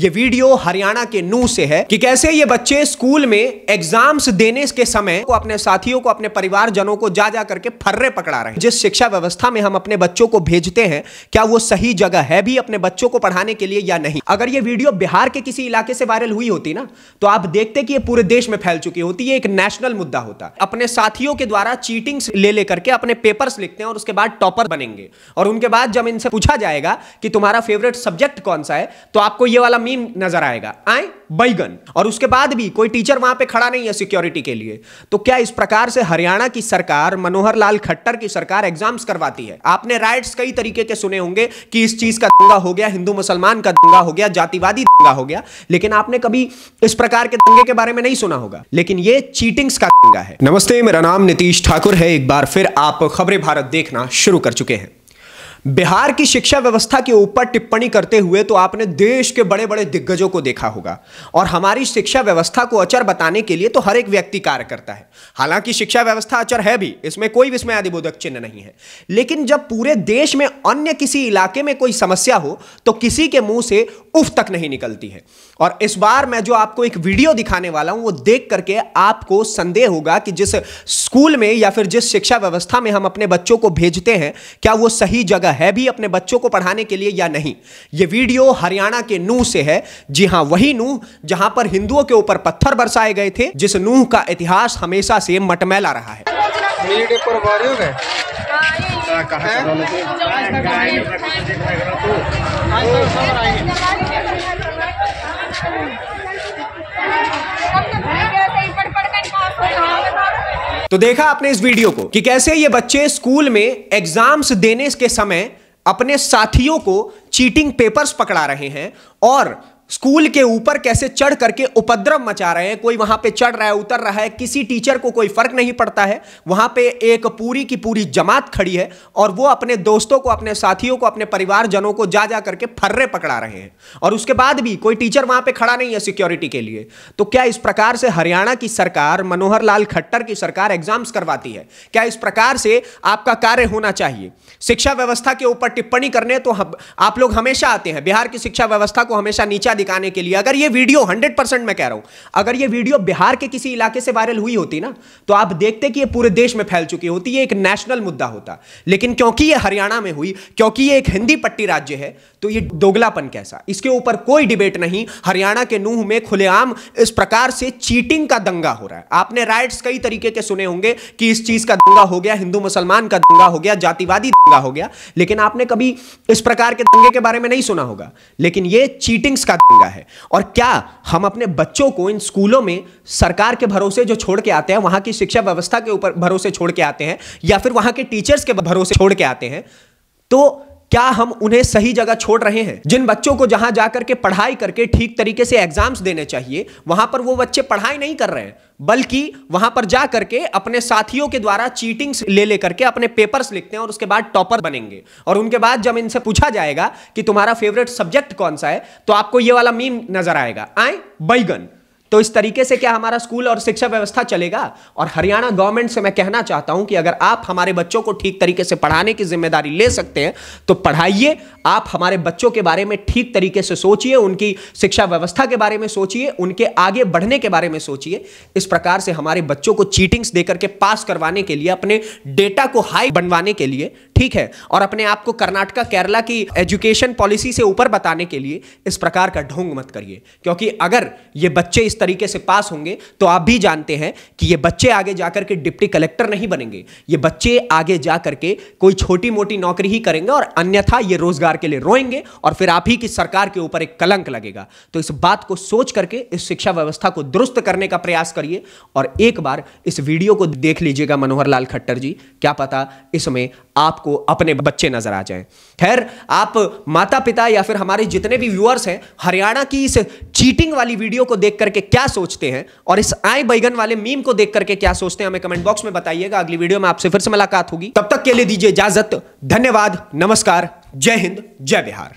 ये वीडियो हरियाणा के नू से है कि कैसे ये बच्चे स्कूल में एग्जाम्स देने के समय को अपने साथियों को अपने परिवार जनों को जा जा करके फर्रे पकड़ा रहे हैं जिस शिक्षा व्यवस्था में हम अपने बच्चों को भेजते हैं क्या वो सही जगह है भी अपने बच्चों को पढ़ाने के लिए या नहीं अगर ये वीडियो बिहार के किसी इलाके से वायरल हुई होती ना तो आप देखते कि ये पूरे देश में फैल चुकी होती ये एक नेशनल मुद्दा होता अपने साथियों के द्वारा चीटिंग ले लेकर के अपने पेपर लिखते हैं और उसके बाद टॉपर बनेंगे और उनके बाद जब इनसे पूछा जाएगा कि तुम्हारा फेवरेट सब्जेक्ट कौन सा है तो आपको ये वाला मीम नजर आएगा आए बैगन और उसके बाद भी कोई टीचर वहां पे खड़ा नहीं है सिक्योरिटी के लिए तो क्या इस प्रकार से हरियाणा की सरकार मनोहर लाल खट्टर की सरकार एग्जाम्स करवाती है आपने राइट्स कई तरीके के सुने होंगे कि इस चीज का दंगा हो गया हिंदू मुसलमान का दंगा हो गया जातिवादी दंगा हो गया लेकिन आपने कभी इस प्रकार के दंगे के बारे में नहीं सुना होगा लेकिन ये चीटिंग्स का दंगा है नमस्ते मेरा नाम नीतीश ठाकुर है एक बार फिर आप खबरें भारत देखना शुरू कर चुके हैं बिहार की शिक्षा व्यवस्था के ऊपर टिप्पणी करते हुए तो आपने देश के बड़े बड़े दिग्गजों को देखा होगा और हमारी शिक्षा व्यवस्था को अचर बताने के लिए तो हर एक व्यक्ति कार्य करता है हालांकि शिक्षा व्यवस्था अचर है भी इसमें कोई विस्मय आदिबोधक चिन्ह नहीं है लेकिन जब पूरे देश में अन्य किसी इलाके में कोई समस्या हो तो किसी के मुंह से उफ तक नहीं निकलती है और इस बार मैं जो आपको एक वीडियो दिखाने वाला हूं वो देख करके आपको संदेह होगा कि जिस स्कूल में या फिर जिस शिक्षा व्यवस्था में हम अपने बच्चों को भेजते हैं क्या वो सही जगह है भी अपने बच्चों को पढ़ाने के लिए या नहीं ये वीडियो हरियाणा के नूह से है जी हाँ वही नूह जहां पर हिंदुओं के ऊपर पत्थर बरसाए गए थे जिस नूह का इतिहास हमेशा से मटमैला रहा है तो।, तो।, तो देखा आपने इस वीडियो को कि कैसे ये बच्चे स्कूल में एग्जाम्स देने के समय अपने साथियों को चीटिंग पेपर्स पकड़ा रहे हैं और स्कूल के ऊपर कैसे चढ़ करके उपद्रव मचा रहे हैं कोई वहां पे चढ़ रहा है उतर रहा है किसी टीचर को कोई फर्क नहीं पड़ता है वहां पे एक पूरी की पूरी जमात खड़ी है और वो अपने दोस्तों को अपने साथियों को अपने परिवारजनों को जा जा करके फर्रे पकड़ा रहे हैं और उसके बाद भी कोई टीचर वहां पर खड़ा नहीं है सिक्योरिटी के लिए तो क्या इस प्रकार से हरियाणा की सरकार मनोहर लाल खट्टर की सरकार एग्जाम्स करवाती है क्या इस प्रकार से आपका कार्य होना चाहिए शिक्षा व्यवस्था के ऊपर टिप्पणी करने तो आप लोग हमेशा आते हैं बिहार की शिक्षा व्यवस्था को हमेशा नीचा दिखाने के लिए अगर ये वीडियो 100 परसेंट मैं कह रहा हूं अगर ये वीडियो बिहार के किसी इलाके से वायरल हुई होती ना तो आप देखते कि ये पूरे देश में फैल चुकी होती ये एक नेशनल मुद्दा होता लेकिन क्योंकि ये हरियाणा में हुई क्योंकि ये एक हिंदी पट्टी राज्य है तो ये दोगलापन कैसा इसके ऊपर कोई डिबेट नहीं हरियाणा के नूह में खुलेआम इस प्रकार से चीटिंग का दंगा हो रहा है आपने राइट्स कई तरीके के सुने होंगे कि इस चीज का दंगा हो गया हिंदू मुसलमान का दंगा हो गया जातिवादी दंगा हो गया लेकिन आपने कभी इस प्रकार के दंगे के बारे में नहीं सुना होगा लेकिन ये चीटिंग्स का दंगा है और क्या हम अपने बच्चों को इन स्कूलों में सरकार के भरोसे जो छोड़ के आते हैं वहां की शिक्षा व्यवस्था के ऊपर भरोसे छोड़ के आते हैं या फिर वहां के टीचर्स के भरोसे छोड़ के आते हैं तो क्या हम उन्हें सही जगह छोड़ रहे हैं जिन बच्चों को जहां जाकर के पढ़ाई करके ठीक तरीके से एग्जाम्स देने चाहिए वहां पर वो बच्चे पढ़ाई नहीं कर रहे हैं बल्कि वहां पर जा करके अपने साथियों के द्वारा चीटिंग्स ले लेकर के अपने पेपर्स लिखते हैं और उसके बाद टॉपर बनेंगे और उनके बाद जब इनसे पूछा जाएगा कि तुम्हारा फेवरेट सब्जेक्ट कौन सा है तो आपको ये वाला मीम नजर आएगा आए बैगन तो इस तरीके से क्या हमारा स्कूल और शिक्षा व्यवस्था चलेगा और हरियाणा गवर्नमेंट से मैं कहना चाहता हूं कि अगर आप हमारे बच्चों को ठीक तरीके से पढ़ाने की जिम्मेदारी ले सकते हैं तो पढ़ाइए आप हमारे बच्चों के बारे में ठीक तरीके से सोचिए उनकी शिक्षा व्यवस्था के बारे में सोचिए उनके आगे बढ़ने के बारे में सोचिए इस प्रकार से हमारे बच्चों को चीटिंग्स देकर के पास करवाने के लिए अपने डेटा को हाई बनवाने के लिए ठीक है और अपने आप को कर्नाटका केरला की एजुकेशन पॉलिसी से ऊपर बताने के लिए इस प्रकार का ढोंग मत करिए क्योंकि अगर ये बच्चे इस तरीके से पास होंगे तो आप भी जानते हैं कि ये बच्चे आगे जाकर के डिप्टी कलेक्टर नहीं बनेंगे ये बच्चे आगे जा करके कोई छोटी मोटी नौकरी ही करेंगे और अन्यथा ये रोजगार के लिए रोएंगे और फिर आप ही की सरकार के ऊपर एक कलंक लगेगा तो इस बात को सोच करके इस शिक्षा व्यवस्था को दुरुस्त करने का प्रयास करिए और एक बार इस वीडियो को देख लीजिएगा मनोहर लाल खट्टर जी क्या पता इसमें आप आपको अपने बच्चे नजर आ जाए खैर आप माता पिता या फिर हमारे जितने भी व्यूअर्स हैं हरियाणा की इस चीटिंग वाली वीडियो को देख करके क्या सोचते हैं और इस आए बैगन वाले मीम को देख करके क्या सोचते हैं हमें कमेंट बॉक्स में बताइएगा अगली वीडियो में आपसे फिर से मुलाकात होगी तब तक के लिए दीजिए इजाजत धन्यवाद नमस्कार जय हिंद जय बिहार